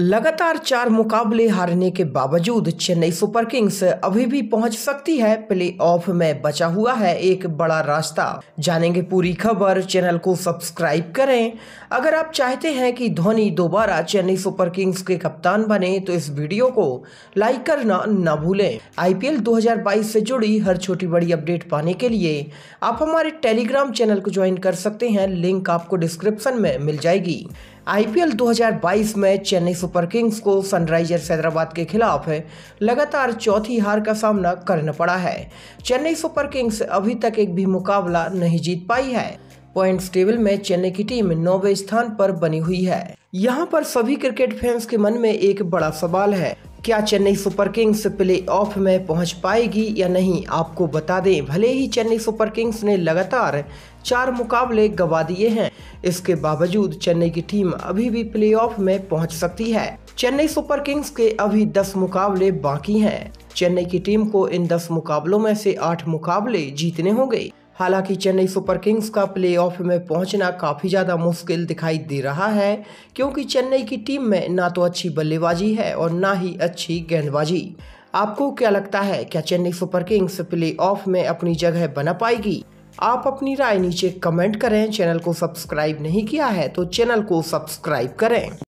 लगातार चार मुकाबले हारने के बावजूद चेन्नई सुपर किंग्स अभी भी पहुंच सकती है प्ले ऑफ में बचा हुआ है एक बड़ा रास्ता जानेंगे पूरी खबर चैनल को सब्सक्राइब करें अगर आप चाहते हैं कि धोनी दोबारा चेन्नई सुपर किंग्स के कप्तान बने तो इस वीडियो को लाइक करना न भूलें आईपीएल 2022 से जुड़ी हर छोटी बड़ी अपडेट पाने के लिए आप हमारे टेलीग्राम चैनल को ज्वाइन कर सकते हैं लिंक आपको डिस्क्रिप्शन में मिल जाएगी आईपीएल 2022 में चेन्नई सुपर किंग्स को सनराइजर्स हैदराबाद के खिलाफ लगातार चौथी हार का सामना करना पड़ा है चेन्नई सुपर किंग्स अभी तक एक भी मुकाबला नहीं जीत पाई है पॉइंट्स टेबल में चेन्नई की टीम नौवे स्थान पर बनी हुई है यहाँ पर सभी क्रिकेट फैंस के मन में एक बड़ा सवाल है क्या Chennai Super Kings playoff में पहुंच पाएगी या नहीं आपको बता दें भले ही चेन्नई सुपर किंग्स ने लगातार चार मुकाबले गवा दिए हैं इसके बावजूद चेन्नई की टीम अभी भी प्ले ऑफ में पहुंच सकती है चेन्नई सुपर किंग्स के अभी दस मुकाबले बाकी हैं चेन्नई की टीम को इन दस मुकाबलों में से आठ मुकाबले जीतने होंगे हालांकि चेन्नई सुपर किंग्स का प्लेऑफ में पहुंचना काफ़ी ज़्यादा मुश्किल दिखाई दे रहा है क्योंकि चेन्नई की टीम में ना तो अच्छी बल्लेबाजी है और ना ही अच्छी गेंदबाजी आपको क्या लगता है क्या Chennai Super Kings playoff में अपनी जगह बना पाएगी आप अपनी राय नीचे कमेंट करें चैनल को सब्सक्राइब नहीं किया है तो चैनल को सब्सक्राइब करें